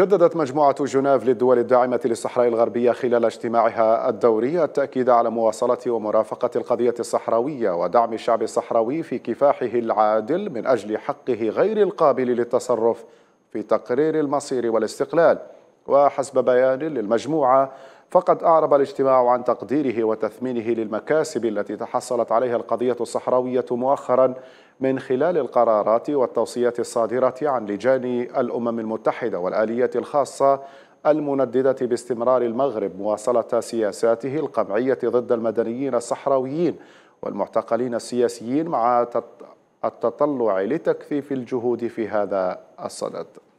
جددت مجموعة جنيف للدول الداعمة للصحراء الغربية خلال اجتماعها الدوري التأكيد على مواصلة ومرافقة القضية الصحراوية ودعم الشعب الصحراوي في كفاحه العادل من أجل حقه غير القابل للتصرف في تقرير المصير والاستقلال وحسب بيان للمجموعة فقد أعرب الاجتماع عن تقديره وتثمينه للمكاسب التي تحصلت عليها القضية الصحراوية مؤخرا من خلال القرارات والتوصيات الصادرة عن لجان الأمم المتحدة والآليات الخاصة المنددة باستمرار المغرب مواصلة سياساته القمعية ضد المدنيين الصحراويين والمعتقلين السياسيين مع التطلع لتكثيف الجهود في هذا الصدد